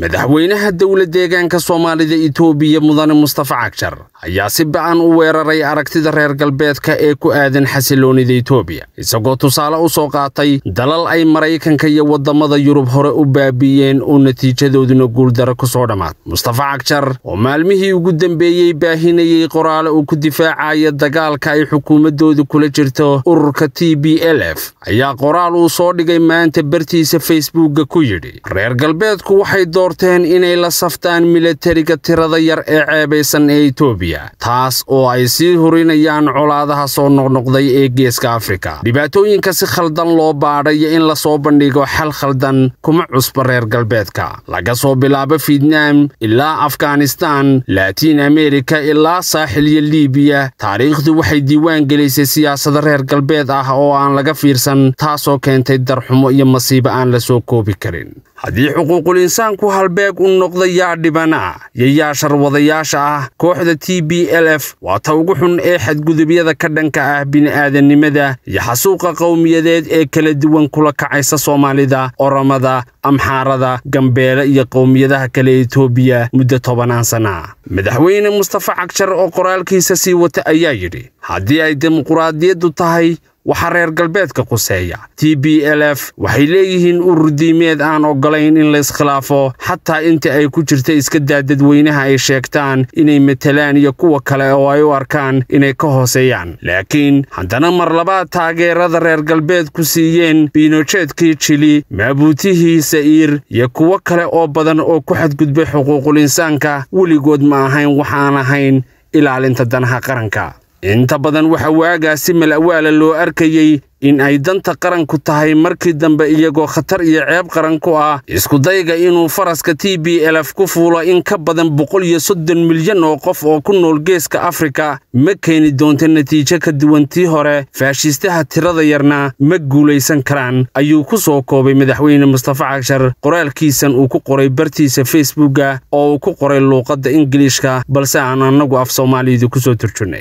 madaxweynaha dowla deegaanka soomaalida itoobiya mudane mustafa cagjar ayaa si ba-an u weeraray aragtida reer galbeedka ee ku aadan xasiloonida itoobiya isagoo tusaale u soo qaatay dalal ay maraykanka iyo waddammada yurub hore u baabi'iyeen oo natiijadooduna guuldaro ku soo dhammaad mustafa cagjar oo maalmihii ugu dambeeyey baahinayey qoraale uu ku difaacaya dagaalka ay xukuumaddoodu kula jirto ururka t b l f ayaa qoraal uu soo dhigay maanta bartiisa facebookga ku yidhi reer galbeedku waxay doorteen inay la saftaan milatariga tirada yar ee ceebaysan ee etoobiya taas oo ay sii hurinayaan colaadaha soo noqnoqday ee geeska afrika dhibaatooyinka si khaldan loo baadhayo in lasoo bandhigo xal khaldan kuma cusba reer galbeedka laga soo bilaabo fietnaam ilaa afghanistaan laatiin amerika ilaa saaxilyo liibiya taariikhdu waxay diiwaan gelisay siyaasada reer galbeed ah oo aan laga fiirsan taasoo keentay darxumo iyo masiibo aan la soo koobi karin haddii xuquuqul insaanku halbeeg u noqda yaa dhibana yayaa sharwadayaasha ah kooxda t b l f waa ta ugu xun ee xadgudubyada ka dhanka ah bini'aadanimada iyo xasuuqa qowmiyadeed ee kala duwan kula kacaysa soomaalida oromada amxaarada gambeele iyo qowmiyadaha kale etoobiya muddo tobannaan sana madaxweyne mustafa cagjar oo qoraalkiisa sii wata ayaa yidhi haddii ay dimuquraadiyaddu tahay waxaa reer galbeedka quseeya t b l f waxay leeyihiin ururdiimeed aan ogolayn in layskhilaafo xataa inta ay ku jirta iska daa dadweynaha ay sheegtaan inay matelaan iyo kuwa kale oo ay u arkaan inay ka hooseeyaan laakiin haddana mar labaad taageerada reer galbeedku siiyeen binojeedkii jili maabuutihii sa'iir iyo kuwo kale oo badan oo ku xadgudbay xuquuqul insaanka weligood ma ahayn waxaan ahayn ilaalinta danaha qaranka inta badan waxa waagaasi malawaala loo arkayey in ay danta qaranku tahay markii dambe iyagoo khatar iyo ceeb qaran ku ah iskudayga inuu faraska t b l f ku fuulo in ka badan boqol iyo soddon milyan oo qof oo ku nool geeska afrika ma keeni doonta natiijo ka duwan tii hore faashiistaha tirada yarna ma guulaysan karaan ayuu ku soo koobay madaxweyne mustafa cagshar qoraalkiisan uu ku qoray bartiisa facebooka oo uu ku qoray luuqadda ingiliishka balse aan annagu af soomaaliyadu ku soo turjunnay